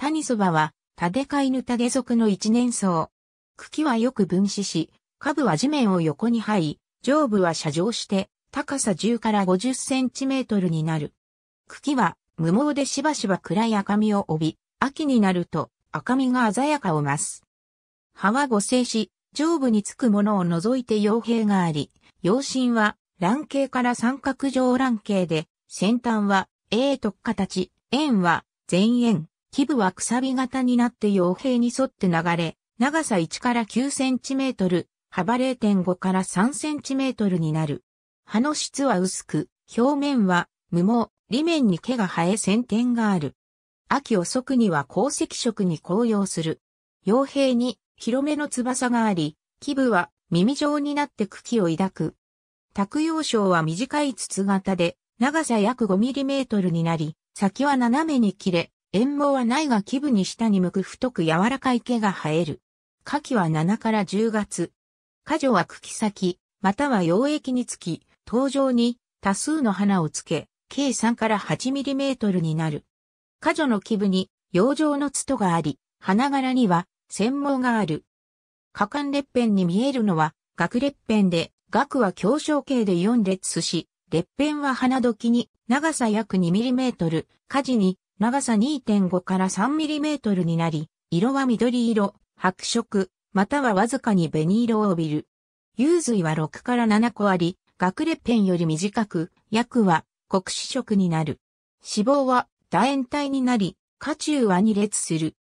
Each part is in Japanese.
谷そばは、タデ科犬タデ属の一年草。茎はよく分子し、下部は地面を横に這い、上部は射状して、高さ10から50センチメートルになる。茎は無毛でしばしば暗い赤みを帯び、秋になると赤みが鮮やかを増す。葉は五星し、上部につくものを除いて傭兵があり、陽心は卵形から三角状卵形で、先端は A た形、円は前円、基部はくさび型になって傭兵に沿って流れ、長さ1から9センチメートル、幅0.5から3センチメートルになる。葉の質は薄く、表面は無毛、裏面に毛が生え先天がある。秋遅くには鉱石色に紅葉する。傭兵に広めの翼があり、基部は耳状になって茎を抱く。卓葉章は短い筒型で、長さ約5トルになり、先は斜めに切れ、炎毛はないが基部に下に向く太く柔らかい毛が生える。夏季は7から10月。花女は茎先、または溶液につき、頭上に多数の花をつけ、計3から8トルになる。花女の基部に養生のツトがあり、花柄には繊毛がある。花間列片に見えるのは、学列片で、学は強小形で4列し、列片は花時に長さ約2トル、火事に長さ2.5から3トルになり、色は緑色、白色、またはわずかに紅色を帯びる。有髄は6から7個あり、学ペンより短く、薬は黒子色になる。脂肪は楕円体になり、下中は2列する。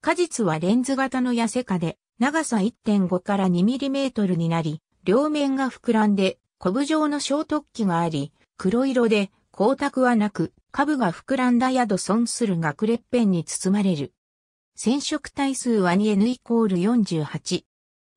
果実はレンズ型の痩せ果で、長さ1.5から2トルになり、両面が膨らんで、コブ状の小突起があり、黒色で、光沢はなく、株が膨らんだ宿損するがクレッペンに包まれる。染色体数は 2N イコール48。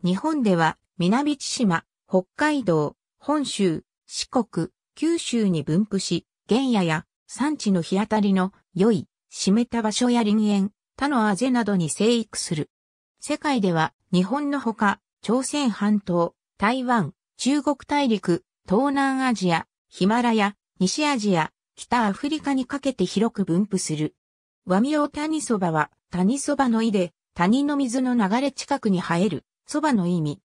日本では、南千島、北海道、本州、四国、九州に分布し、原野や産地の日当たりの良い、湿った場所や林園、他のあぜなどに生育する。世界では、日本のほか、朝鮮半島、台湾、中国大陸、東南アジア、ヒマラヤ、西アジア、北アフリカにかけて広く分布する。和名谷そばは、谷そばの井で、谷の水の流れ近くに生える、そばの意味。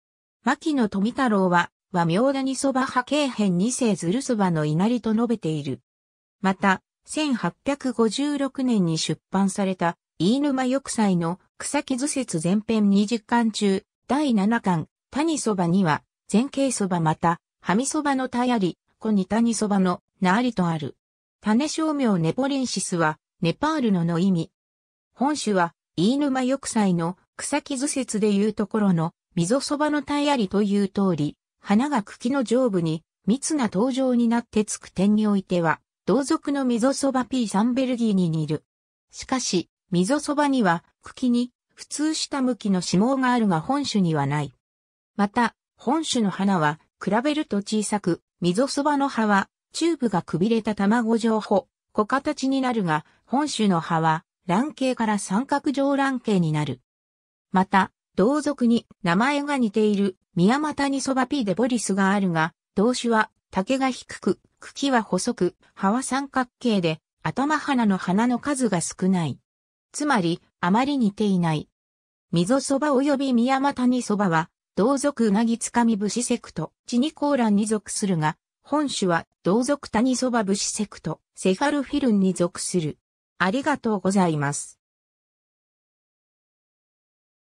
牧野富太郎は、和名谷そば派経編二世ずるそばの稲荷と述べている。また、1856年に出版された、飯沼玉砕の草木図説全編20巻中、第7巻、谷そばには、前景そばまた、はみそばの田やり、小に谷そばの、なありとある。種商名ネポリンシスは、ネパールのの意味。本種は、イーヨク玉砕の草木図説でいうところの、溝そばの体ありという通り、花が茎の上部に密な登場になってつく点においては、同族の溝そば P サンベルギーに似る。しかし、溝そばには茎に普通下向きの指紋があるが本種にはない。また、本種の花は比べると小さく、溝そばの葉はチューブがくびれた卵状穂、小形になるが、本種の葉は、卵形から三角状卵形になる。また、同族に名前が似ている宮股にそばーでボリスがあるが、同種は竹が低く、茎は細く、葉は三角形で、頭花の花の数が少ない。つまり、あまり似ていない。溝そば及び宮股にそばは、同族うなぎつかみ節セクト、チニコーランに属するが、本種は同族谷蕎麦武士セクト、セファルフィルンに属する。ありがとうございます。